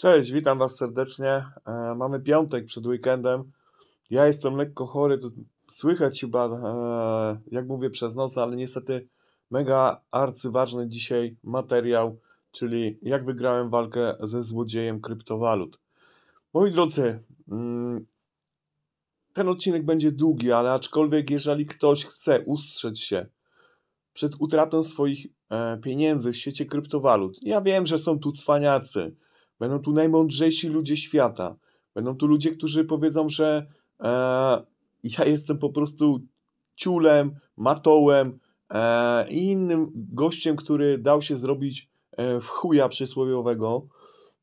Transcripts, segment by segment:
Cześć, witam Was serdecznie. E, mamy piątek przed weekendem. Ja jestem lekko chory, to słychać chyba, e, jak mówię, przez noc, ale niestety mega arcyważny dzisiaj materiał, czyli jak wygrałem walkę ze złodziejem kryptowalut. Moi drodzy, mm, ten odcinek będzie długi, ale aczkolwiek jeżeli ktoś chce ustrzec się przed utratą swoich e, pieniędzy w świecie kryptowalut, ja wiem, że są tu cwaniacy, Będą tu najmądrzejsi ludzie świata. Będą tu ludzie, którzy powiedzą, że e, ja jestem po prostu ciulem, matołem e, i innym gościem, który dał się zrobić e, w chuja przysłowiowego.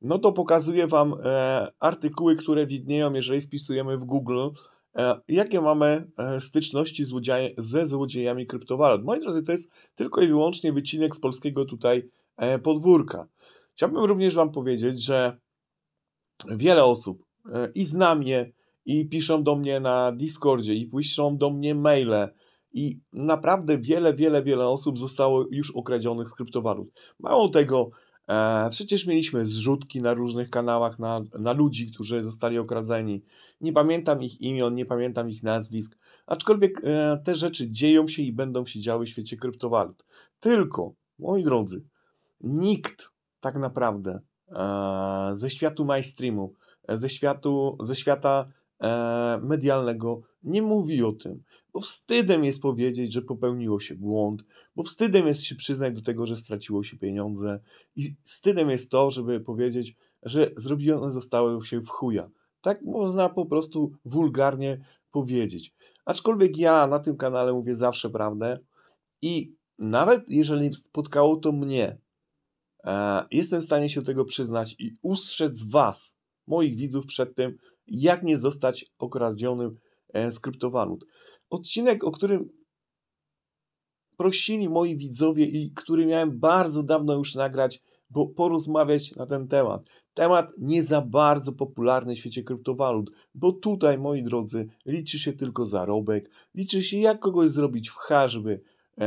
No to pokazuję Wam e, artykuły, które widnieją, jeżeli wpisujemy w Google, e, jakie mamy e, styczności ze złodziejami kryptowalut. Moi drodzy, to jest tylko i wyłącznie wycinek z polskiego tutaj podwórka. Chciałbym również Wam powiedzieć, że wiele osób e, i znam je, i piszą do mnie na Discordzie, i piszą do mnie maile, i naprawdę wiele, wiele, wiele osób zostało już okradzionych z kryptowalut. Mało tego, e, przecież mieliśmy zrzutki na różnych kanałach na, na ludzi, którzy zostali okradzeni. Nie pamiętam ich imion, nie pamiętam ich nazwisk, aczkolwiek e, te rzeczy dzieją się i będą się działy w świecie kryptowalut. Tylko, moi drodzy, nikt tak naprawdę e, ze światu mainstreamu, e, ze, światu, ze świata e, medialnego nie mówi o tym, bo wstydem jest powiedzieć, że popełniło się błąd, bo wstydem jest się przyznać do tego, że straciło się pieniądze i wstydem jest to, żeby powiedzieć, że zrobione zostały się w chuja. Tak można po prostu wulgarnie powiedzieć. Aczkolwiek ja na tym kanale mówię zawsze prawdę i nawet jeżeli spotkało to mnie, E, jestem w stanie się do tego przyznać i ustrzec Was, moich widzów, przed tym, jak nie zostać okradzionym z e, kryptowalut. Odcinek, o którym prosili moi widzowie i który miałem bardzo dawno już nagrać, bo porozmawiać na ten temat. Temat nie za bardzo popularny w świecie kryptowalut, bo tutaj, moi drodzy, liczy się tylko zarobek, liczy się jak kogoś zrobić w hażby, e,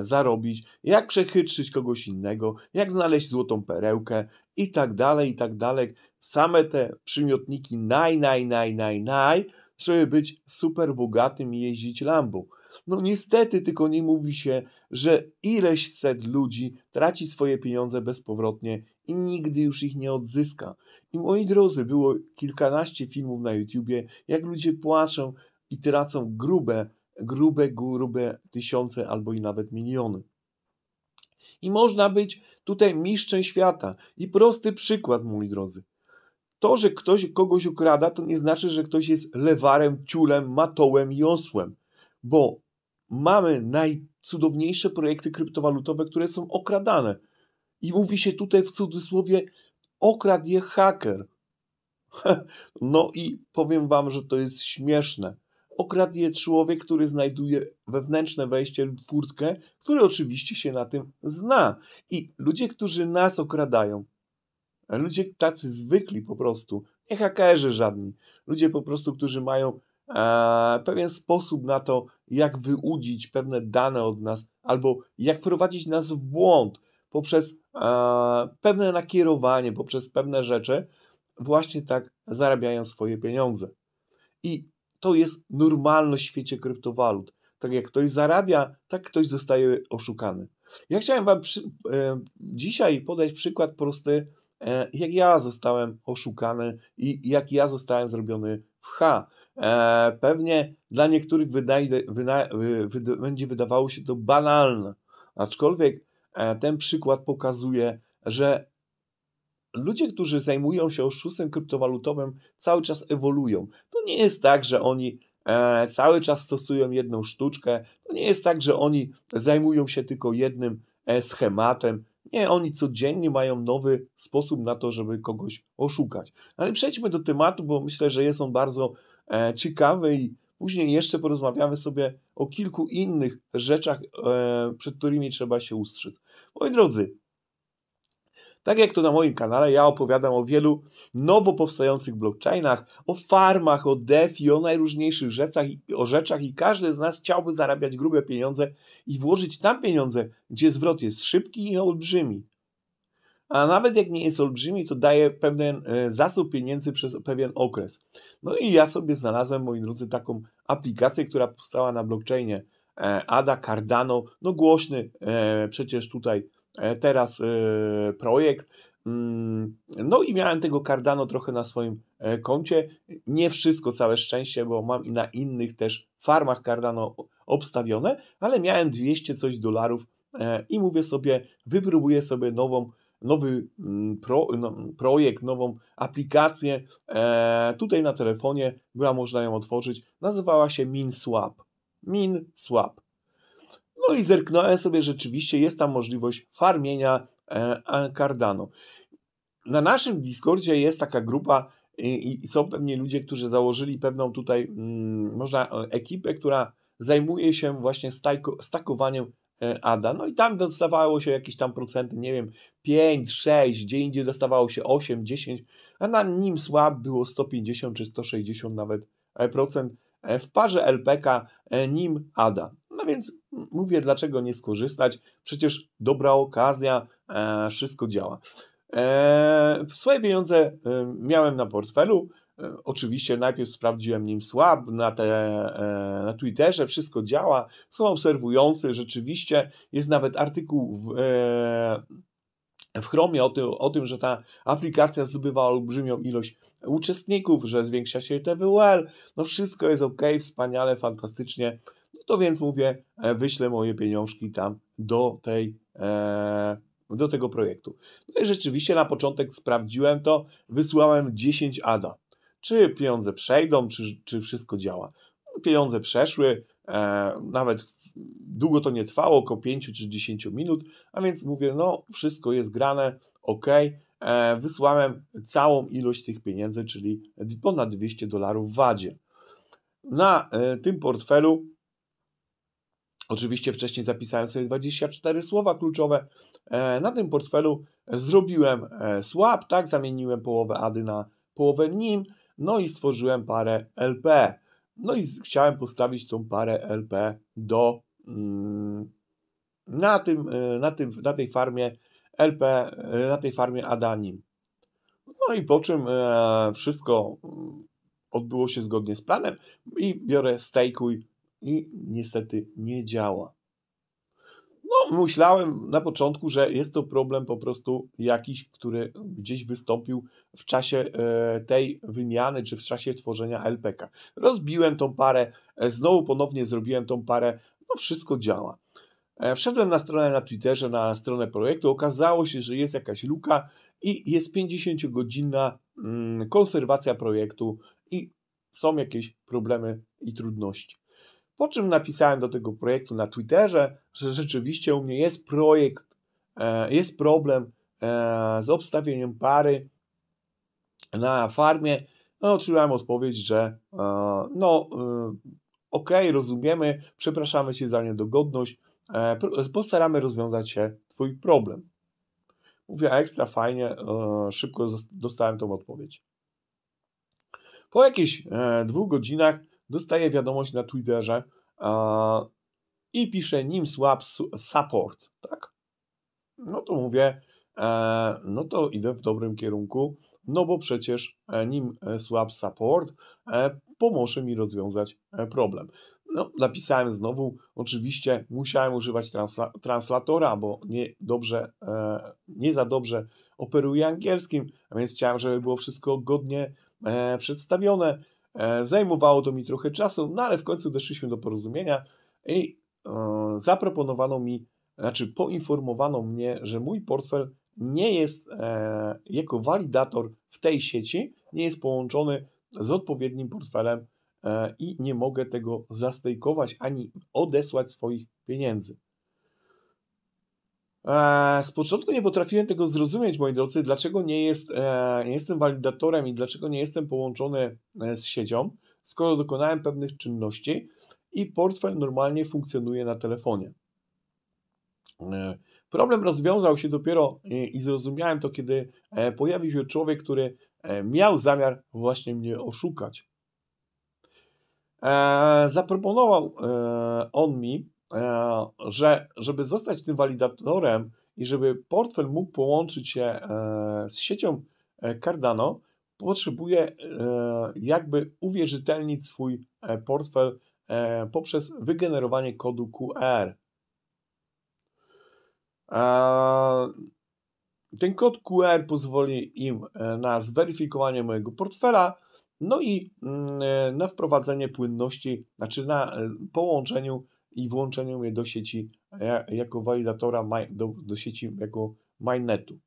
zarobić, jak przechytrzyć kogoś innego, jak znaleźć złotą perełkę i tak dalej, i tak dalej. Same te przymiotniki naj, naj, naj, naj, naj, żeby być super bogatym i jeździć Lambo. No niestety tylko nie mówi się, że ileś set ludzi traci swoje pieniądze bezpowrotnie i nigdy już ich nie odzyska. I moi drodzy, było kilkanaście filmów na YouTubie, jak ludzie płaczą i tracą grube grube, grube tysiące albo i nawet miliony. I można być tutaj mistrzem świata. I prosty przykład, moi drodzy. To, że ktoś kogoś ukrada, to nie znaczy, że ktoś jest lewarem, ciulem, matołem i osłem, bo mamy najcudowniejsze projekty kryptowalutowe, które są okradane. I mówi się tutaj w cudzysłowie, okradł je haker. no i powiem wam, że to jest śmieszne okradnie człowiek, który znajduje wewnętrzne wejście lub furtkę, który oczywiście się na tym zna. I ludzie, którzy nas okradają, ludzie tacy zwykli po prostu, nie hakerzy żadni, ludzie po prostu, którzy mają e, pewien sposób na to, jak wyłudzić pewne dane od nas, albo jak prowadzić nas w błąd poprzez e, pewne nakierowanie, poprzez pewne rzeczy, właśnie tak zarabiają swoje pieniądze. I to jest normalność w świecie kryptowalut. Tak jak ktoś zarabia, tak ktoś zostaje oszukany. Ja chciałem Wam przy, e, dzisiaj podać przykład prosty, e, jak ja zostałem oszukany i jak ja zostałem zrobiony w H. E, pewnie dla niektórych wynajde, wyna, wy, wy, będzie wydawało się to banalne, aczkolwiek e, ten przykład pokazuje, że ludzie, którzy zajmują się oszustwem kryptowalutowym, cały czas ewoluują. To nie jest tak, że oni e, cały czas stosują jedną sztuczkę, to nie jest tak, że oni zajmują się tylko jednym e, schematem. Nie, oni codziennie mają nowy sposób na to, żeby kogoś oszukać. Ale przejdźmy do tematu, bo myślę, że jest on bardzo e, ciekawy i później jeszcze porozmawiamy sobie o kilku innych rzeczach, e, przed którymi trzeba się ustrzec. Moi drodzy, tak jak to na moim kanale, ja opowiadam o wielu nowo powstających blockchainach, o farmach, o DeFi, o najróżniejszych rzeczach, o rzeczach i każdy z nas chciałby zarabiać grube pieniądze i włożyć tam pieniądze, gdzie zwrot jest szybki i olbrzymi. A nawet jak nie jest olbrzymi, to daje pewien e, zasób pieniędzy przez pewien okres. No i ja sobie znalazłem, moi drodzy, taką aplikację, która powstała na blockchainie e, ADA Cardano. No głośny e, przecież tutaj E, teraz e, projekt. Mm, no i miałem tego Cardano trochę na swoim e, koncie. Nie wszystko, całe szczęście, bo mam i na innych też farmach Cardano obstawione, ale miałem 200 coś dolarów i mówię sobie, wypróbuję sobie nową, nowy mm, pro, no, projekt, nową aplikację. E, tutaj na telefonie była można ją otworzyć. Nazywała się MinSwap. MinSwap. No i zerknąłem sobie, rzeczywiście jest tam możliwość farmienia e, Cardano. Na naszym Discordzie jest taka grupa i są pewnie ludzie, którzy założyli pewną tutaj, mm, można, e, ekipę, która zajmuje się właśnie stakowaniem e, ADA. No i tam dostawało się jakieś tam procenty, nie wiem, 5, 6, gdzie indziej dostawało się 8, 10, a na nim słab było 150 czy 160 nawet procent w parze LPK NIM ADA więc mówię, dlaczego nie skorzystać? Przecież dobra okazja, e, wszystko działa. E, swoje pieniądze e, miałem na portfelu. E, oczywiście najpierw sprawdziłem nim słab na, te, e, na Twitterze, wszystko działa. Są obserwujący, rzeczywiście jest nawet artykuł w, e, w Chromie o, ty, o tym, że ta aplikacja zdobywa olbrzymią ilość uczestników, że zwiększa się TWL. No wszystko jest ok, wspaniale, fantastycznie to więc mówię, e, wyślę moje pieniążki tam do tej e, do tego projektu. No i rzeczywiście na początek sprawdziłem to, wysłałem 10 ADA. Czy pieniądze przejdą, czy, czy wszystko działa. No, pieniądze przeszły, e, nawet długo to nie trwało, około 5 czy 10 minut, a więc mówię, no wszystko jest grane, ok. wysłałem całą ilość tych pieniędzy, czyli ponad 200 dolarów w wadzie. Na tym portfelu Oczywiście wcześniej zapisałem sobie 24 słowa kluczowe. E, na tym portfelu zrobiłem e, swap, tak, zamieniłem połowę ADY na połowę NIM, no i stworzyłem parę LP. No i chciałem postawić tą parę LP do mm, na, tym, e, na, tym, na tej farmie LP, na tej farmie Adanim. No i po czym wszystko mm, odbyło się zgodnie z planem i biorę stejkuj i niestety nie działa. No, myślałem na początku, że jest to problem po prostu jakiś, który gdzieś wystąpił w czasie e, tej wymiany, czy w czasie tworzenia LPK. Rozbiłem tą parę, e, znowu ponownie zrobiłem tą parę, no wszystko działa. E, wszedłem na stronę na Twitterze, na stronę projektu, okazało się, że jest jakaś luka i jest 50-godzinna mm, konserwacja projektu i są jakieś problemy i trudności. Po czym napisałem do tego projektu na Twitterze, że rzeczywiście u mnie jest projekt, e, jest problem e, z obstawieniem pary na farmie. No, otrzymałem odpowiedź, że e, no okej, okay, rozumiemy, przepraszamy Cię za niedogodność, postaramy rozwiązać się Twój problem. Mówię, ekstra fajnie, szybko dostałem tą odpowiedź. Po jakichś dwóch godzinach dostaje wiadomość na Twitterze i pisze nim swap support, tak? No to mówię, e, no to idę w dobrym kierunku, no bo przecież e, nim e, swap support e, pomoże mi rozwiązać e, problem. No, napisałem znowu, oczywiście musiałem używać transla translatora, bo nie, dobrze, e, nie za dobrze operuję angielskim, a więc chciałem, żeby było wszystko godnie e, przedstawione. E, zajmowało to mi trochę czasu, no ale w końcu doszliśmy do porozumienia i e, zaproponowano mi, znaczy poinformowano mnie, że mój portfel nie jest e, jako walidator w tej sieci, nie jest połączony z odpowiednim portfelem i nie mogę tego zastejkować ani odesłać swoich pieniędzy. E, z początku nie potrafiłem tego zrozumieć, moi drodzy, dlaczego nie, jest, e, nie jestem walidatorem i dlaczego nie jestem połączony e, z siecią, skoro dokonałem pewnych czynności i portfel normalnie funkcjonuje na telefonie. problem rozwiązał się dopiero i zrozumiałem to, kiedy pojawił się człowiek, który miał zamiar właśnie mnie oszukać. Zaproponował on mi E, że żeby zostać tym walidatorem i żeby portfel mógł połączyć się e, z siecią e, Cardano, potrzebuje jakby uwierzytelnić swój portfel poprzez wygenerowanie kodu QR. Ten kod QR pozwoli im na zweryfikowanie mojego portfela, no i mm, na wprowadzenie płynności, znaczy na połączeniu i włączeniu je do sieci jako walidatora do, do sieci jako mainnetu.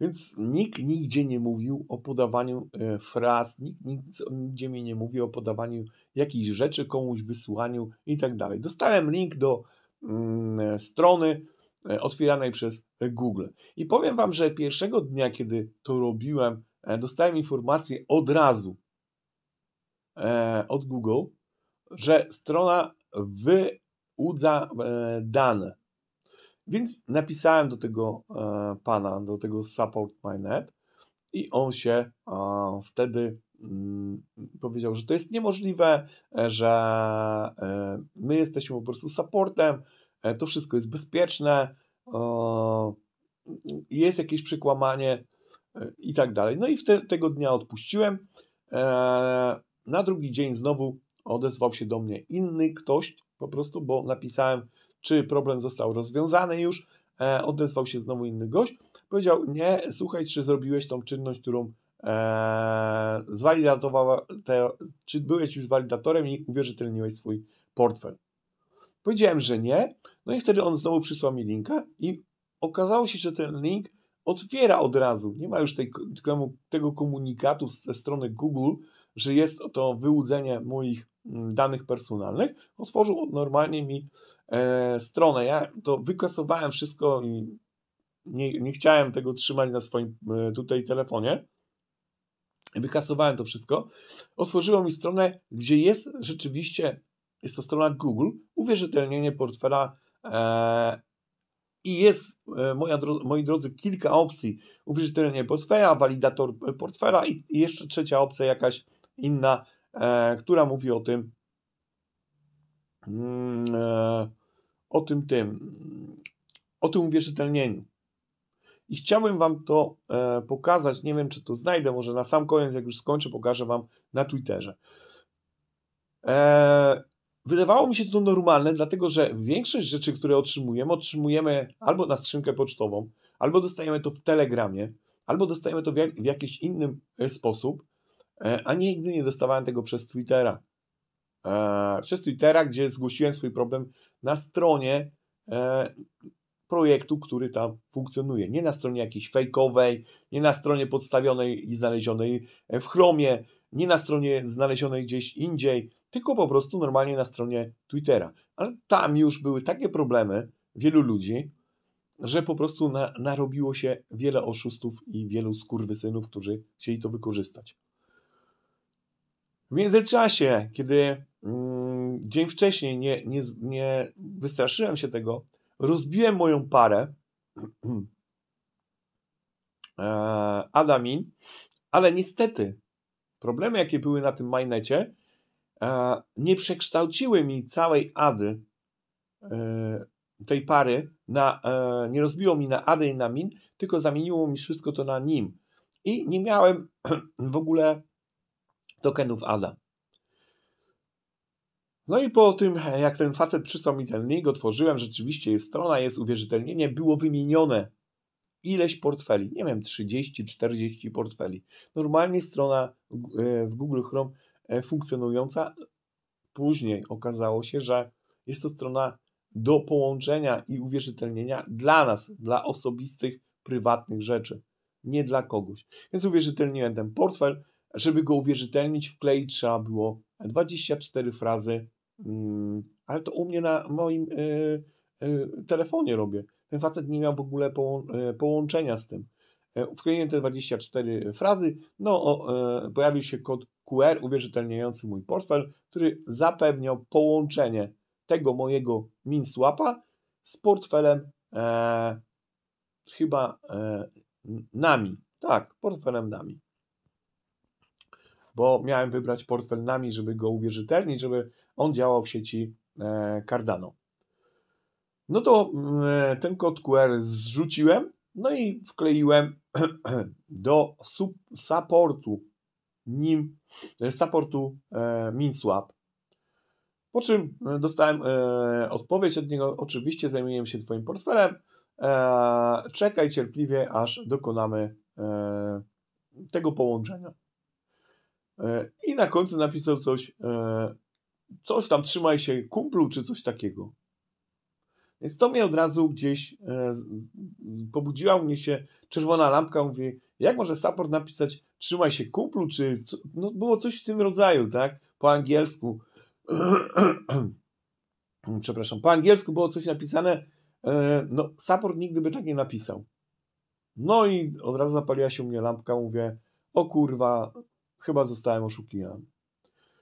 Więc nikt nigdzie nie mówił o podawaniu e, fraz, nikt, nikt nigdzie mnie nie mówił o podawaniu jakichś rzeczy komuś, wysłaniu i tak dalej. Dostałem link do mm, e, strony e, otwieranej przez Google. I powiem Wam, że pierwszego dnia, kiedy to robiłem, dostałem informację od razu e, od Google, że strona wyłudza e, dane. Więc napisałem do tego e, pana, do tego mynet i on się wtedy mm, powiedział, że to jest niemożliwe, e, że my jesteśmy po prostu supportem, to wszystko jest bezpieczne, jest jakieś przekłamanie i tak dalej. No i te, tego dnia odpuściłem. Na drugi dzień znowu odezwał się do mnie inny ktoś, po prostu, bo napisałem, czy problem został rozwiązany już. E, odezwał się znowu inny gość, powiedział: Nie, słuchaj, czy zrobiłeś tą czynność, którą e, zwalidowała, te, czy byłeś już walidatorem i uwierzytelniłeś swój portfel. Powiedziałem, że nie, no i wtedy on znowu przysłał mi linka i okazało się, że ten link otwiera od razu. Nie ma już tej, tego komunikatu ze strony Google, że jest to wyłudzenie moich danych personalnych, otworzył normalnie mi e, stronę. Ja to wykasowałem wszystko i nie, nie chciałem tego trzymać na swoim e, tutaj telefonie. Wykasowałem to wszystko. Otworzyło mi stronę, gdzie jest rzeczywiście, jest to strona Google, uwierzytelnienie portfela e, i jest, e, moja moi drodzy, kilka opcji. Uwierzytelnienie portfela, walidator e, portfela i, i jeszcze trzecia opcja jakaś inna, E, która mówi o tym, mm, e, o tym tym, o tym uwierzytelnieniu. I chciałbym Wam to e, pokazać, nie wiem czy to znajdę, może na sam koniec, jak już skończę, pokażę Wam na Twitterze. Wydawało mi się to normalne, dlatego że większość rzeczy, które otrzymujemy, otrzymujemy albo na skrzynkę pocztową, albo dostajemy to w Telegramie, albo dostajemy to w, jak, w jakiś inny sposób. E, a nigdy nie dostawałem tego przez Twittera. E, przez Twittera, gdzie zgłosiłem swój problem na stronie e, projektu, który tam funkcjonuje. Nie na stronie jakiejś fejkowej, nie na stronie podstawionej i znalezionej w Chromie, nie na stronie znalezionej gdzieś indziej, tylko po prostu normalnie na stronie Twittera. Ale tam już były takie problemy wielu ludzi, że po prostu na, narobiło się wiele oszustów i wielu skurwysynów, którzy chcieli to wykorzystać. W międzyczasie, kiedy mm, dzień wcześniej nie, nie, nie wystraszyłem się tego, rozbiłem moją parę e, Adamin, ale niestety problemy, jakie były na tym mainecie, e, nie przekształciły mi całej Ady, e, tej pary, na, nie rozbiło mi na Ady i na Min, tylko zamieniło mi wszystko to na Nim. I nie miałem w ogóle tokenów ADA. No i po tym, jak ten facet przysłał mi ten link, otworzyłem, rzeczywiście jest strona, jest uwierzytelnienie, było wymienione ileś portfeli, nie wiem, 30-40 portfeli. Normalnie strona w e, Google Chrome e, funkcjonująca. Później okazało się, że jest to strona do połączenia i uwierzytelnienia dla nas, dla osobistych, prywatnych rzeczy, nie dla kogoś. Więc uwierzytelniłem ten portfel, żeby go uwierzytelnić, wkleić trzeba było 24 frazy, mm, ale to u mnie na moim y, y, telefonie robię. Ten facet nie miał w ogóle y, połączenia z tym. E, wkleiłem te 24 frazy, no e, pojawił się kod QR uwierzytelniający mój portfel, który zapewniał połączenie tego mojego minsłapa z portfelem e, chyba e, nami. Tak, portfelem nami bo miałem wybrać portfel nami, żeby go uwierzytelnić, żeby on działał w sieci e, Cardano. No to mm, e, ten kod QR zrzuciłem, no i wkleiłem do supportu nim, e, supportu MinSwap. Po czym dostałem odpowiedź od niego, oczywiście zajmuję się Twoim portfelem, czekaj cierpliwie, aż dokonamy tego połączenia. E, I na końcu napisał coś, e, coś tam trzymaj się kumplu, czy coś takiego. Więc to mnie od razu gdzieś e, pobudziła mnie się czerwona lampka, mówię, jak może support napisać trzymaj się kumplu, czy co? no, było coś w tym rodzaju, tak? Po angielsku. Przepraszam, po angielsku było coś napisane, e, no support nigdy by tak nie napisał. No i od razu zapaliła się u mnie lampka, mówię, o kurwa, Chyba zostałem oszukiwany.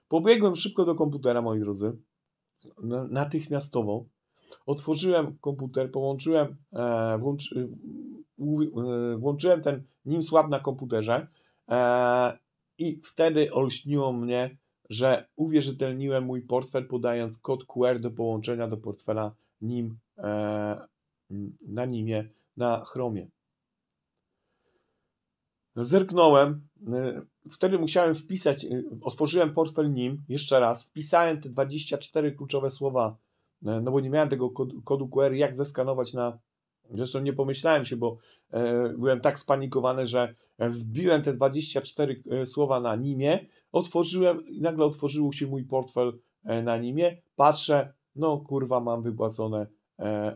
Pobiegłem szybko do komputera, moi drodzy. Natychmiastowo. Otworzyłem komputer, połączyłem, e, włącz, e, e, włączyłem ten nim słab na komputerze e, i wtedy olśniło mnie, że uwierzytelniłem mój portfel, podając kod QR do połączenia do portfela nim e, na nimie na Chromie. Zerknąłem, y, wtedy musiałem wpisać, y, otworzyłem portfel NIM jeszcze raz, wpisałem te 24 kluczowe słowa, y, no bo nie miałem tego kodu, QR, jak zeskanować na. Zresztą nie pomyślałem się, bo byłem tak spanikowany, że wbiłem te 24 słowa na NIMie, otworzyłem i nagle otworzył się mój portfel na NIMie, patrzę, no kurwa, mam wypłacone,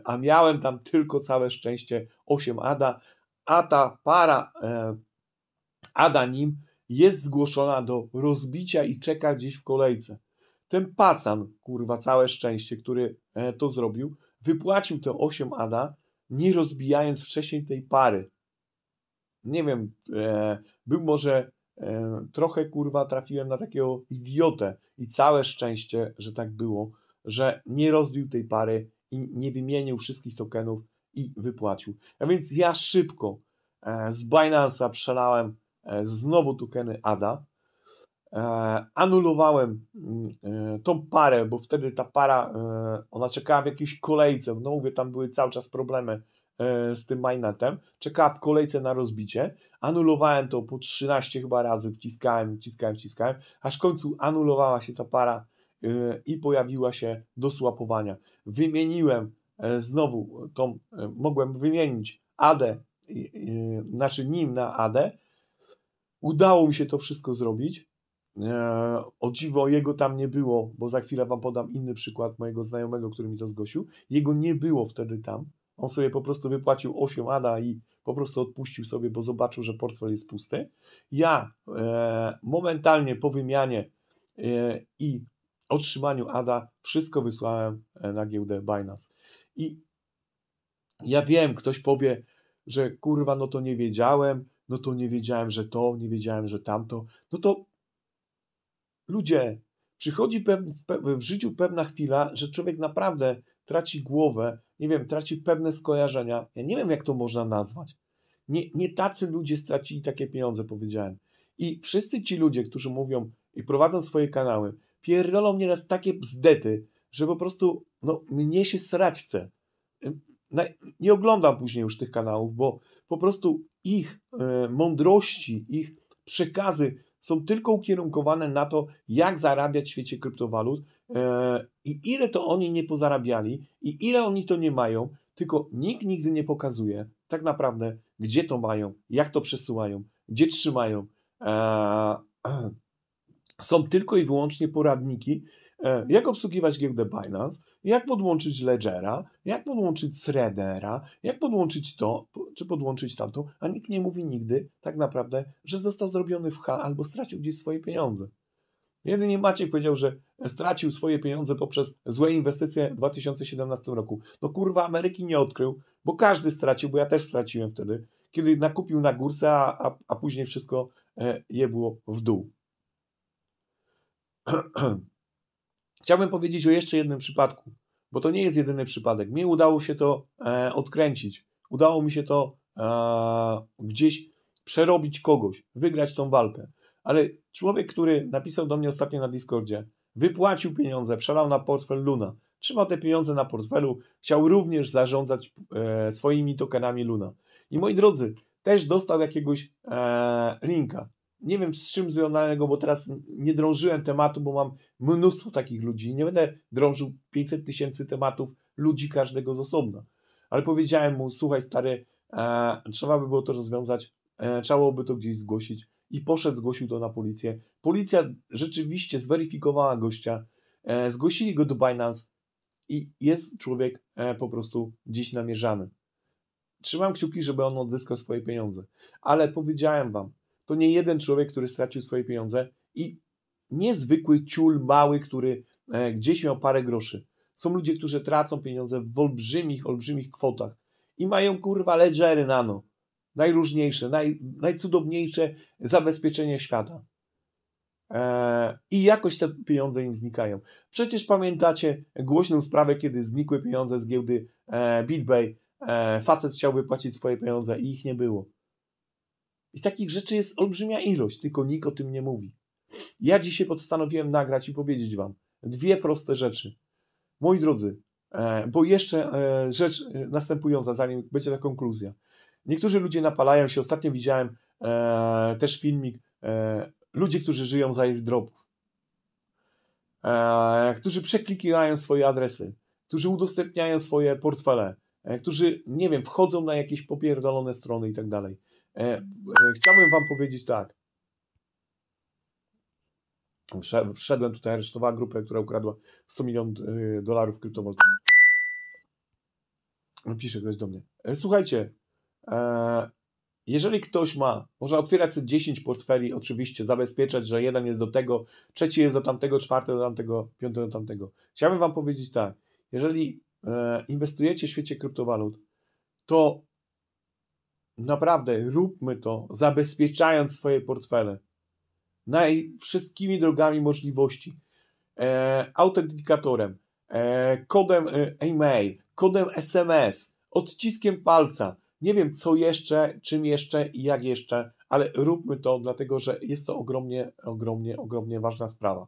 a miałem tam tylko całe szczęście 8 ADA, a ta para Ada nim jest zgłoszona do rozbicia i czeka gdzieś w kolejce. Ten pacan, kurwa, całe szczęście, który e, to zrobił, wypłacił te 8 Ada, nie rozbijając wcześniej tej pary. Nie wiem, e, był może e, trochę kurwa trafiłem na takiego idiotę i całe szczęście, że tak było, że nie rozbił tej pary i nie wymienił wszystkich tokenów i wypłacił. A więc ja szybko e, z Binance'a przelałem E, znowu tokeny ADA. E, anulowałem mm, e, tą parę, bo wtedy ta para, ona czekała w jakiejś kolejce, no mówię, tam były cały czas problemy z tym mainnetem, czekała w kolejce na rozbicie, anulowałem to po 13 chyba razy, wciskałem, wciskałem, wciskałem, aż w końcu anulowała się ta para i pojawiła się do słapowania. Wymieniłem znowu tą, mogłem wymienić AD, znaczy nim na AD, Udało mi się to wszystko zrobić. Eee, o dziwo, jego tam nie było, bo za chwilę wam podam inny przykład mojego znajomego, który mi to zgłosił. Jego nie było wtedy tam. On sobie po prostu wypłacił 8 ADA i po prostu odpuścił sobie, bo zobaczył, że portfel jest pusty. Ja e, momentalnie po wymianie e, i otrzymaniu ADA wszystko wysłałem e, na giełdę Binance. I ja wiem, ktoś powie, że kurwa, no to nie wiedziałem, no to nie wiedziałem, że to, nie wiedziałem, że tamto. No to ludzie, przychodzi w, w życiu pewna chwila, że człowiek naprawdę traci głowę, nie wiem, traci pewne skojarzenia. Ja nie wiem, jak to można nazwać. Nie, nie tacy ludzie stracili takie pieniądze, powiedziałem. I wszyscy ci ludzie, którzy mówią i prowadzą swoje kanały, pierdolą nieraz takie bzdety, że po prostu no, mnie się srać chce. Nie oglądam później już tych kanałów, bo po prostu ich e, mądrości, ich przekazy są tylko ukierunkowane na to, jak zarabiać w świecie kryptowalut e, i ile to oni nie pozarabiali i ile oni to nie mają, tylko nikt nigdy nie pokazuje tak naprawdę, gdzie to mają, jak to przesyłają, gdzie trzymają. E, są tylko i wyłącznie poradniki, E, jak obsługiwać giełdę Binance, jak podłączyć Ledgera, jak podłączyć Threadera, jak podłączyć to, czy podłączyć tamto, a nikt nie mówi nigdy tak naprawdę, że został zrobiony w H albo stracił gdzieś swoje pieniądze. Jedynie Maciek powiedział, że stracił swoje pieniądze poprzez złe inwestycje w 2017 roku. No kurwa, Ameryki nie odkrył, bo każdy stracił, bo ja też straciłem wtedy, kiedy nakupił na górce, a, a, a później wszystko e, je było w dół. Chciałbym powiedzieć o jeszcze jednym przypadku, bo to nie jest jedyny przypadek. Mnie udało się to e, odkręcić. Udało mi się to e, gdzieś przerobić kogoś, wygrać tą walkę. Ale człowiek, który napisał do mnie ostatnio na Discordzie, wypłacił pieniądze, przelał na portfel Luna, trzymał te pieniądze na portfelu, chciał również zarządzać e, swoimi tokenami Luna. I moi drodzy, też dostał jakiegoś e, linka nie wiem z czym związanego, bo teraz nie drążyłem tematu, bo mam mnóstwo takich ludzi. Nie będę drążył 500 tysięcy tematów ludzi każdego z osobna. Ale powiedziałem mu, słuchaj stary, e, trzeba by było to rozwiązać, e, trzeba byłoby to gdzieś zgłosić. I poszedł, zgłosił to na policję. Policja rzeczywiście zweryfikowała gościa, e, zgłosili go do Binance i jest człowiek e, po prostu dziś namierzany. Trzymam kciuki, żeby on odzyskał swoje pieniądze. Ale powiedziałem wam, to nie jeden człowiek, który stracił swoje pieniądze i niezwykły ciul mały, który e, gdzieś miał parę groszy. Są ludzie, którzy tracą pieniądze w olbrzymich, olbrzymich kwotach i mają kurwa ledgery nano. Najróżniejsze, naj, najcudowniejsze zabezpieczenie świata. E, I jakoś te pieniądze im znikają. Przecież pamiętacie głośną sprawę, kiedy znikły pieniądze z giełdy e, BitBay. E, facet chciał wypłacić swoje pieniądze i ich nie było. I takich rzeczy jest olbrzymia ilość, tylko nikt o tym nie mówi. Ja dzisiaj postanowiłem nagrać i powiedzieć Wam dwie proste rzeczy. Moi drodzy, e, bo jeszcze e, rzecz e, następująca, zanim będzie ta konkluzja. Niektórzy ludzie napalają się. Ostatnio widziałem też filmik ludzi, którzy żyją za airdropów, którzy przeklikiwają swoje adresy, którzy udostępniają swoje portfele, którzy, nie wiem, wchodzą na jakieś popierdolone strony i tak dalej. E, e, chciałbym Wam powiedzieć tak. Wszedłem tutaj, aresztowała grupę, która ukradła 100 milionów e, dolarów kryptowalut. No, pisze ktoś do mnie. Słuchajcie, jeżeli ktoś ma, może otwierać sobie 10 portfeli, oczywiście, zabezpieczać, że jeden jest do tego, trzeci jest do tamtego, czwarty do tamtego, piąty do tamtego. Chciałbym Wam powiedzieć tak. Jeżeli inwestujecie w świecie kryptowalut, to naprawdę róbmy to, zabezpieczając swoje portfele naj, wszystkimi drogami możliwości. E, autentykatorem, e, kodem e, e-mail, kodem SMS, odciskiem palca. Nie wiem, co jeszcze, czym jeszcze i jak jeszcze, ale róbmy to, dlatego że jest to ogromnie, ogromnie, ogromnie ważna sprawa.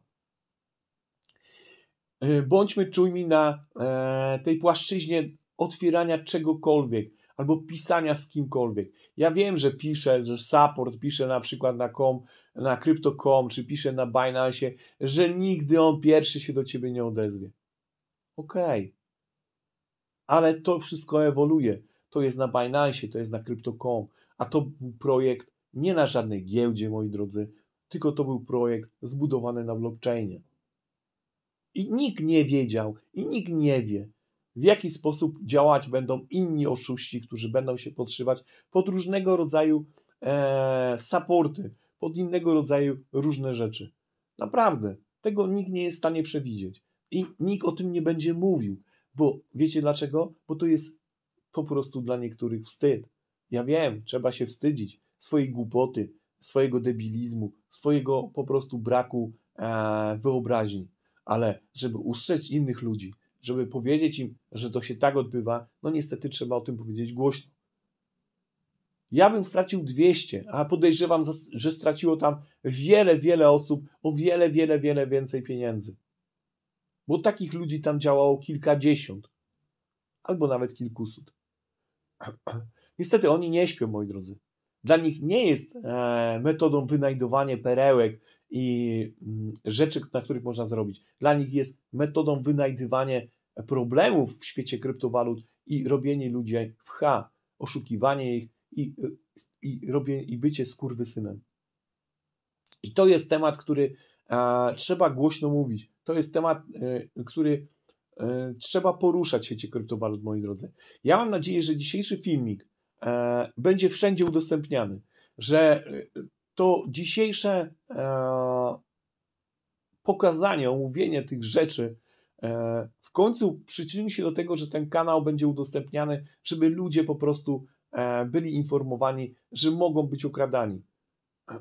E, bądźmy czujni na e, tej płaszczyźnie otwierania czegokolwiek albo pisania z kimkolwiek. Ja wiem, że piszę, że support pisze na przykład na kom, na crypto.com, czy pisze na Binance, że nigdy on pierwszy się do ciebie nie odezwie. Okej. Okay. Ale to wszystko ewoluuje. To jest na Binance, to jest na crypto.com, a to był projekt nie na żadnej giełdzie, moi drodzy, tylko to był projekt zbudowany na blockchainie. I nikt nie wiedział, i nikt nie wie, w jaki sposób działać będą inni oszuści, którzy będą się podszywać pod różnego rodzaju e, supporty, pod innego rodzaju różne rzeczy. Naprawdę, tego nikt nie jest w stanie przewidzieć. I nikt o tym nie będzie mówił, bo wiecie dlaczego? Bo to jest po prostu dla niektórych wstyd. Ja wiem, trzeba się wstydzić swojej głupoty, swojego debilizmu, swojego po prostu braku e, wyobraźni, ale żeby ustrzec innych ludzi, żeby powiedzieć im, że to się tak odbywa, no niestety trzeba o tym powiedzieć głośno. Ja bym stracił 200, a podejrzewam, że straciło tam wiele, wiele osób o wiele, wiele, wiele więcej pieniędzy. Bo takich ludzi tam działało kilkadziesiąt, albo nawet kilkuset. Niestety oni nie śpią, moi drodzy. Dla nich nie jest e, metodą wynajdowanie perełek i mm, rzeczy, na których można zarobić. Dla nich jest metodą wynajdywanie problemów w świecie kryptowalut i robienie ludzi w H, oszukiwanie ich i, i, robię, i bycie skurwysynem. I to jest temat, który a, e, trzeba głośno mówić. To jest temat, y, który y, trzeba poruszać w świecie kryptowalut, moi drodzy. Ja mam nadzieję, że dzisiejszy filmik y, będzie wszędzie udostępniany, że to dzisiejsze e, pokazanie, omówienie tych rzeczy e, w końcu przyczyni się do tego, że ten kanał będzie udostępniany, żeby ludzie po prostu e, byli informowani, że mogą być okradani.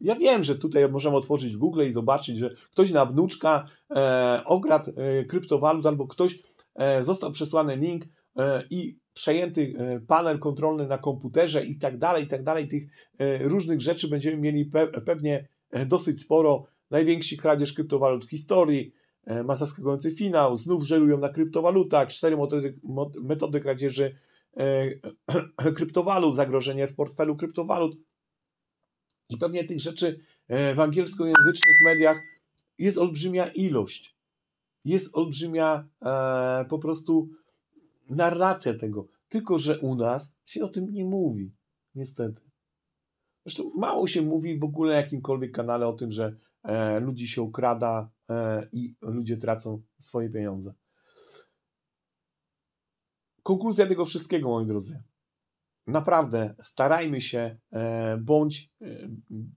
Ja wiem, że tutaj możemy otworzyć Google i zobaczyć, że ktoś na wnuczka e, okradł e, kryptowalut albo ktoś e, został przesłany link E, i przejęty e, panel kontrolny na komputerze i tak dalej, i tak dalej. Tych e, różnych rzeczy będziemy mieli pewnie dosyć sporo. Największy kradzież kryptowalut w historii, ma finał, znów żerują na kryptowalutach, cztery metody, metody kradzieży kryptowalut, zagrożenie w portfelu kryptowalut. I pewnie tych rzeczy w angielskojęzycznych mediach jest olbrzymia ilość. Jest olbrzymia po prostu narracja tego. Tylko, że u nas się o tym nie mówi. Niestety. Zresztą mało się mówi w ogóle na jakimkolwiek kanale o tym, że e, ludzi się okrada e, i ludzie tracą swoje pieniądze. Konkluzja tego wszystkiego, moi drodzy. Naprawdę starajmy się e, bądź e,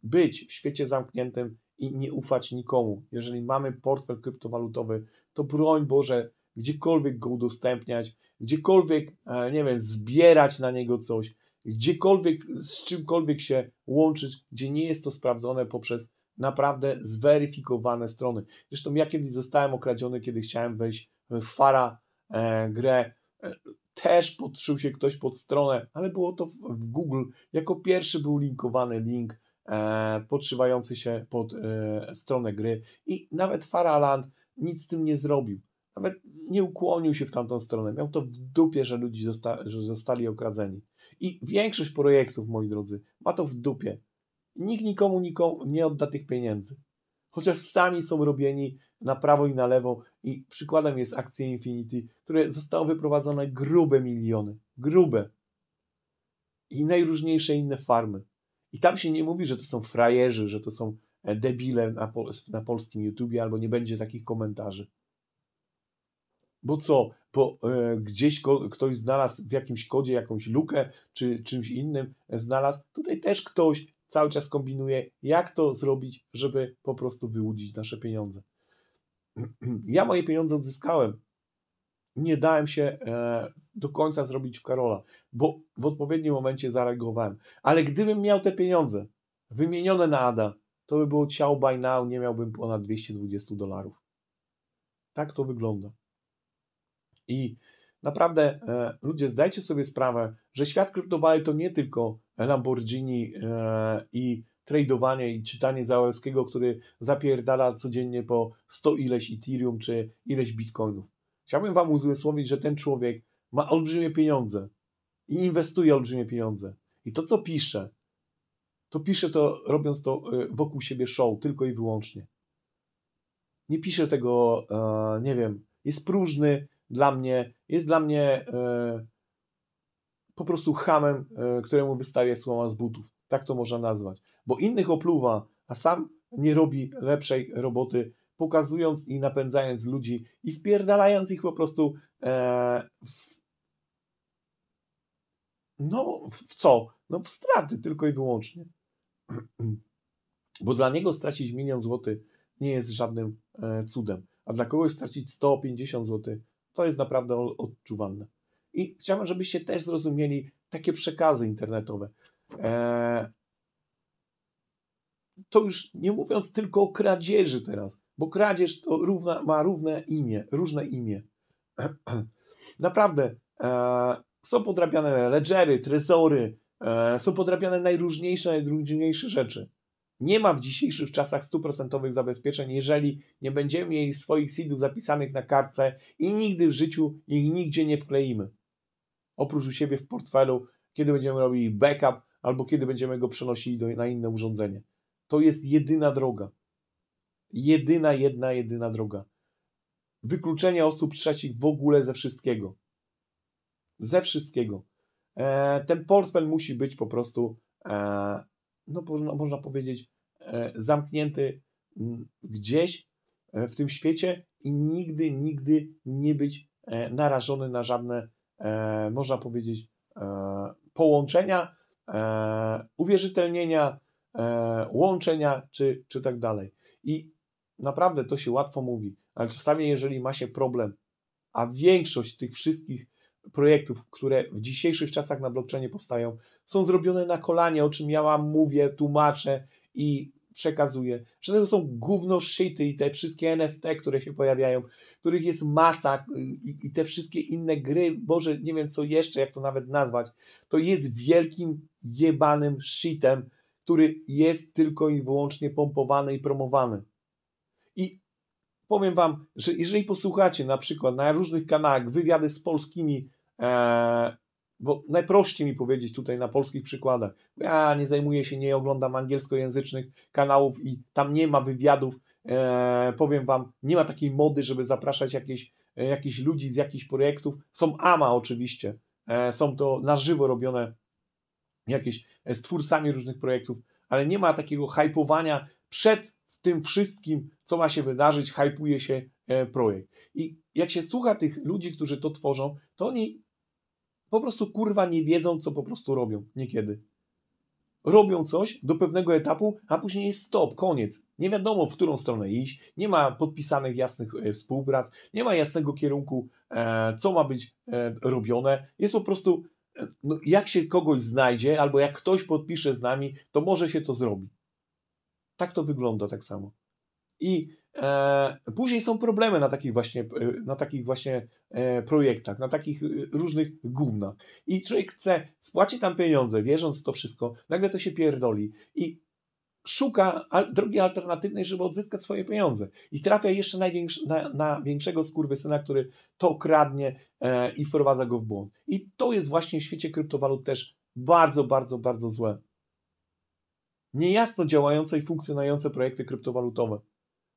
być w świecie zamkniętym i nie ufać nikomu. Jeżeli mamy portfel kryptowalutowy, to broń Boże, gdziekolwiek go udostępniać, gdziekolwiek, e, nie wiem, zbierać na niego coś, gdziekolwiek, z czymkolwiek się łączyć, gdzie nie jest to sprawdzone poprzez naprawdę zweryfikowane strony. Zresztą ja kiedyś zostałem okradziony, kiedy chciałem wejść w Fara e, grę. E, też podszył się ktoś pod stronę, ale było to w, w Google. Jako pierwszy był linkowany link e, podszywający się pod e, stronę gry i nawet Faraland nic z tym nie zrobił nawet nie ukłonił się w tamtą stronę. Miał to w dupie, że ludzi zosta że zostali okradzeni. I większość projektów, moi drodzy, ma to w dupie. Nikt nikomu, nikomu nie odda tych pieniędzy. Chociaż sami są robieni na prawo i na lewo i przykładem jest akcja Infinity, które zostały wyprowadzone grube miliony. Grube. I najróżniejsze inne farmy. I tam się nie mówi, że to są frajerzy, że to są e, debile na, pol na polskim YouTubie albo nie będzie takich komentarzy bo co, bo e, gdzieś ko, ktoś znalazł w jakimś kodzie jakąś lukę, czy czymś innym e, znalazł. Tutaj też ktoś cały czas kombinuje, jak to zrobić, żeby po prostu wyłudzić nasze pieniądze. Ja moje pieniądze odzyskałem. Nie dałem się e, do końca zrobić w Karola, bo w odpowiednim momencie zareagowałem. Ale gdybym miał te pieniądze wymienione na Ada, to by było ciao by now, nie miałbym ponad 220 dolarów. Tak to wygląda. I naprawdę e, ludzie, zdajcie sobie sprawę, że świat kryptowalut to nie tylko Lamborghini e, i tradowanie i czytanie Załęskiego, który zapierdala codziennie po 100 ileś Ethereum czy ileś bitcoinów. Chciałbym Wam uzmysłowić, że ten człowiek ma olbrzymie pieniądze i inwestuje olbrzymie pieniądze. I to, co pisze, to pisze to robiąc to e, wokół siebie show, tylko i wyłącznie. Nie pisze tego, nie wiem, jest próżny, dla mnie, jest dla mnie e, po prostu hamem, e, któremu wystawia słoma z butów. Tak to można nazwać. Bo innych opluwa, a sam nie robi lepszej roboty, pokazując i napędzając ludzi i wpierdalając ich po prostu e, w, no w co? No w straty tylko i wyłącznie. Bo dla niego stracić milion złotych nie jest żadnym e, cudem, a dla kogoś stracić 150 złotych to jest naprawdę odczuwalne. I chciałbym, żebyście też zrozumieli takie przekazy internetowe. Eee, to już nie mówiąc tylko o kradzieży teraz, bo kradzież to równa, ma równe imię, różne imię. Naprawdę e, są podrabiane ledgery, trezory, e, są podrabiane najróżniejsze, najróżniejsze rzeczy. Nie ma w dzisiejszych czasach stuprocentowych zabezpieczeń, jeżeli nie będziemy mieli swoich seedów zapisanych na kartce i nigdy w życiu ich nigdzie nie wkleimy. Oprócz u siebie w portfelu, kiedy będziemy robili backup albo kiedy będziemy go przenosili do, na inne urządzenie. To jest jedyna droga. Jedyna, jedna, jedyna droga. Wykluczenie osób trzecich w ogóle ze wszystkiego. Ze wszystkiego. E, ten portfel musi być po prostu e, no, można powiedzieć, e, zamknięty gdzieś e, w tym świecie i nigdy, nigdy nie być e, narażony na żadne, można powiedzieć, połączenia, uwierzytelnienia, łączenia czy, czy tak dalej. I naprawdę to się łatwo mówi, ale czasami, jeżeli ma się problem, a większość tych wszystkich projektów, które w dzisiejszych czasach na blockchainie powstają, są zrobione na kolanie, o czym ja wam mówię, tłumaczę i przekazuję, że to są gówno shity i te wszystkie NFT, które się pojawiają, których jest masa y, i, i, te wszystkie inne gry, Boże, nie wiem co jeszcze, jak to nawet nazwać, to jest wielkim jebanym shitem, który jest tylko i wyłącznie pompowany i promowany. I powiem Wam, że jeżeli posłuchacie na przykład na różnych kanałach wywiady z polskimi, e, bo najprościej mi powiedzieć tutaj na polskich przykładach, ja nie zajmuję się, nie oglądam angielskojęzycznych kanałów i tam nie ma wywiadów, e, powiem Wam, nie ma takiej mody, żeby zapraszać jakieś, e, jakichś ludzi z jakichś projektów. Są AMA oczywiście, e, są to na żywo robione jakieś e, z twórcami różnych projektów, ale nie ma takiego hypowania przed tym wszystkim, co ma się wydarzyć, hypuje się e, projekt. I jak się słucha tych ludzi, którzy to tworzą, to oni po prostu kurwa nie wiedzą, co po prostu robią niekiedy. Robią coś do pewnego etapu, a później jest stop, koniec. Nie wiadomo, w którą stronę iść, nie ma podpisanych jasnych e, współprac, nie ma jasnego kierunku, e, co ma być robione. Jest po prostu, no, jak się kogoś znajdzie, albo jak ktoś podpisze z nami, to może się to zrobić. Tak to wygląda tak samo. I e, później są problemy na takich właśnie, e, na takich właśnie e, projektach, na takich e, różnych gównach. I człowiek chce, wpłaci tam pieniądze, wierząc w to wszystko, nagle to się pierdoli i szuka al drogi alternatywnej, żeby odzyskać swoje pieniądze. I trafia jeszcze na, na większego skurwysyna, który to kradnie e, i wprowadza go w błąd. I to jest właśnie w świecie kryptowalut też bardzo, bardzo, bardzo złe niejasno działające i funkcjonujące projekty kryptowalutowe.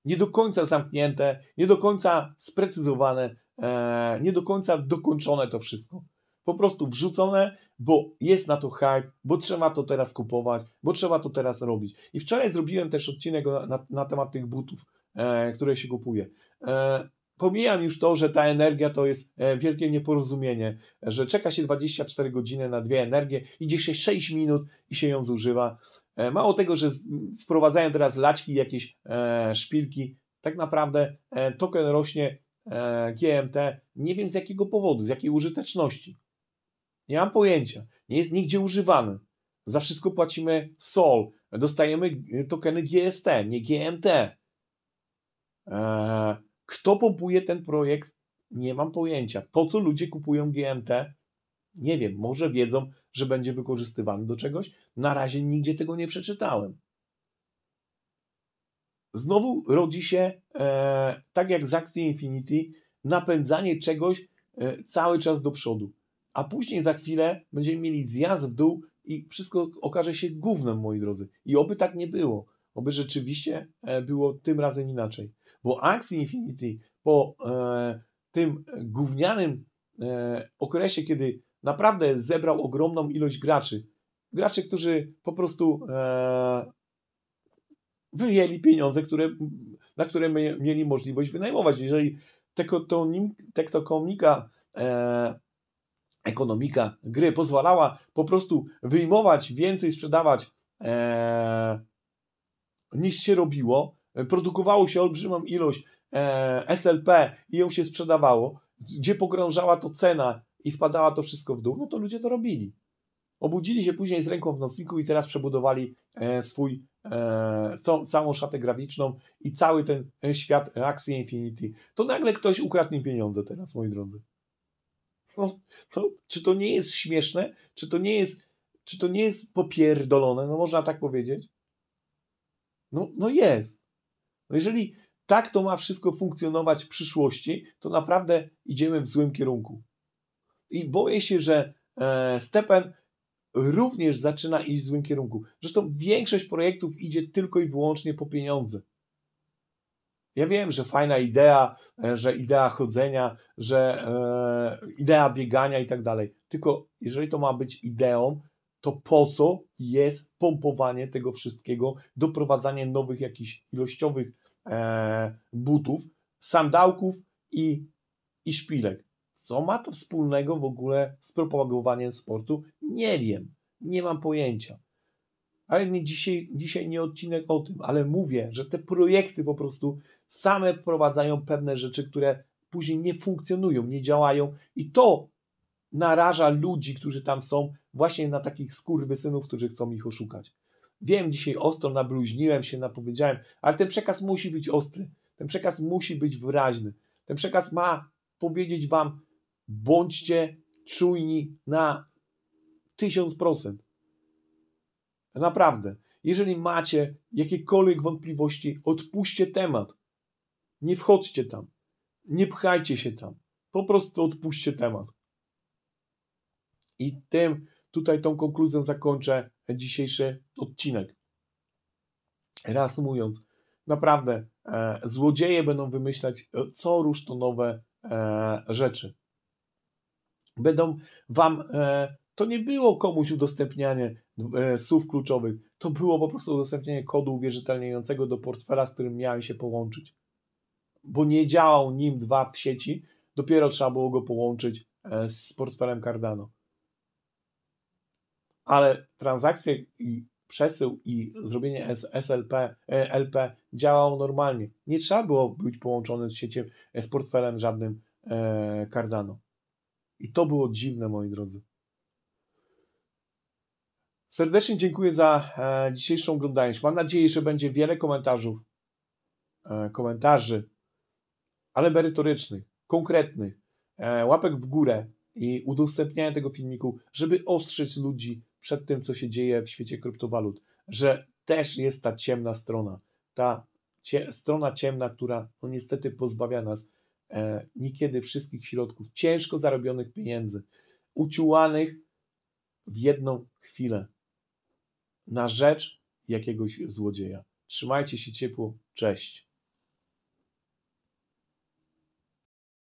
Nie do końca zamknięte, nie do końca sprecyzowane, e, nie do końca dokończone to wszystko. Po prostu wrzucone, bo jest na to hype, bo trzeba to teraz kupować, bo trzeba to teraz robić. I wczoraj zrobiłem też odcinek na, na temat tych butów, e, które się kupuje. E, pomijam już to, że ta energia to jest e, wielkie nieporozumienie, że czeka się 24 godziny na dwie energie, idzie się 6 minut i się ją zużywa. E, mało tego, że wprowadzają teraz laczki, jakieś e, szpilki, tak naprawdę token rośnie GMT, nie wiem z jakiego powodu, z jakiej użyteczności. Nie mam pojęcia, nie jest nigdzie używany. Za wszystko płacimy SOL, dostajemy tokeny GST, nie GMT. Eee, kto pompuje ten projekt? Nie mam pojęcia. Po co ludzie kupują GMT? Nie wiem, może wiedzą, że będzie wykorzystywany do czegoś? Na razie nigdzie tego nie przeczytałem. Znowu rodzi się, e, tak jak z akcji Infinity, napędzanie czegoś e, cały czas do przodu. A później za chwilę będziemy mieli zjazd w dół i wszystko okaże się głównym, moi drodzy. I oby tak nie było. Oby rzeczywiście e, było tym razem inaczej bo akcji Infinity po e, tym gównianym e, okresie, kiedy naprawdę zebrał ogromną ilość graczy, graczy, którzy po prostu e, wyjęli pieniądze, które, na które my, mieli możliwość wynajmować. Jeżeli tektokomika e, ekonomika gry pozwalała po prostu wyjmować więcej, sprzedawać e, niż się robiło, produkowało się olbrzymą ilość e, SLP i ją się sprzedawało, gdzie pogrążała to cena i spadała to wszystko w dół, no to ludzie to robili. Obudzili się później z ręką w nocniku i teraz przebudowali e, swój e, tą całą szatę graficzną i cały ten świat Axie Infinity. To nagle ktoś ukradł pieniądze teraz, moi drodzy. No, no, czy to nie jest śmieszne? Czy to nie jest, czy to nie jest popierdolone? No można tak powiedzieć? No, no jest. No jeżeli tak to ma wszystko funkcjonować w przyszłości, to naprawdę idziemy w złym kierunku. I boję się, że e, Stepen również zaczyna iść w złym kierunku. Zresztą większość projektów idzie tylko i wyłącznie po pieniądze. Ja wiem, że fajna idea, e, że idea chodzenia, że e, idea biegania i tak dalej. Tylko jeżeli to ma być ideą, to po co jest pompowanie tego wszystkiego, doprowadzanie nowych jakichś ilościowych e, butów, sandałków i, i szpilek. Co ma to wspólnego w ogóle z propagowaniem sportu? Nie wiem, nie mam pojęcia. Ale nie, dzisiaj, dzisiaj nie odcinek o tym, ale mówię, że te projekty po prostu same wprowadzają pewne rzeczy, które później nie funkcjonują, nie działają i to naraża ludzi, którzy tam są, właśnie na takich skurwysynów, którzy chcą ich oszukać. Wiem, dzisiaj ostro nabluźniłem się, napowiedziałem, ale ten przekaz musi być ostry. Ten przekaz musi być wyraźny. Ten przekaz ma powiedzieć Wam, bądźcie czujni na tysiąc procent. Naprawdę. Jeżeli macie jakiekolwiek wątpliwości, odpuśćcie temat. Nie wchodźcie tam. Nie pchajcie się tam. Po prostu odpuśćcie temat. I tym Tutaj tą konkluzją zakończę dzisiejszy odcinek. Reasumując, naprawdę e, złodzieje będą wymyślać e, co rusz to nowe e, rzeczy. Będą wam, e, to nie było komuś udostępnianie e, słów kluczowych, to było po prostu udostępnianie kodu uwierzytelniającego do portfela, z którym miałem się połączyć. Bo nie działał nim dwa w sieci, dopiero trzeba było go połączyć e, z portfelem Cardano ale transakcje i przesył i zrobienie SLP, e, LP działało normalnie. Nie trzeba było być połączony z siecią, e, z portfelem żadnym e, Cardano. I to było dziwne, moi drodzy. Serdecznie dziękuję za dzisiejszą oglądanie. Mam nadzieję, że będzie wiele komentarzy, komentarzy, ale merytorycznych, konkretnych, łapek w górę i udostępniania tego filmiku, żeby ostrzyć ludzi przed tym, co się dzieje w świecie kryptowalut, że też jest ta ciemna strona, ta cie, strona ciemna, która no, niestety pozbawia nas e, niekiedy wszystkich środków, ciężko zarobionych pieniędzy, uciułanych w jedną chwilę na rzecz jakiegoś złodzieja. Trzymajcie się ciepło, cześć.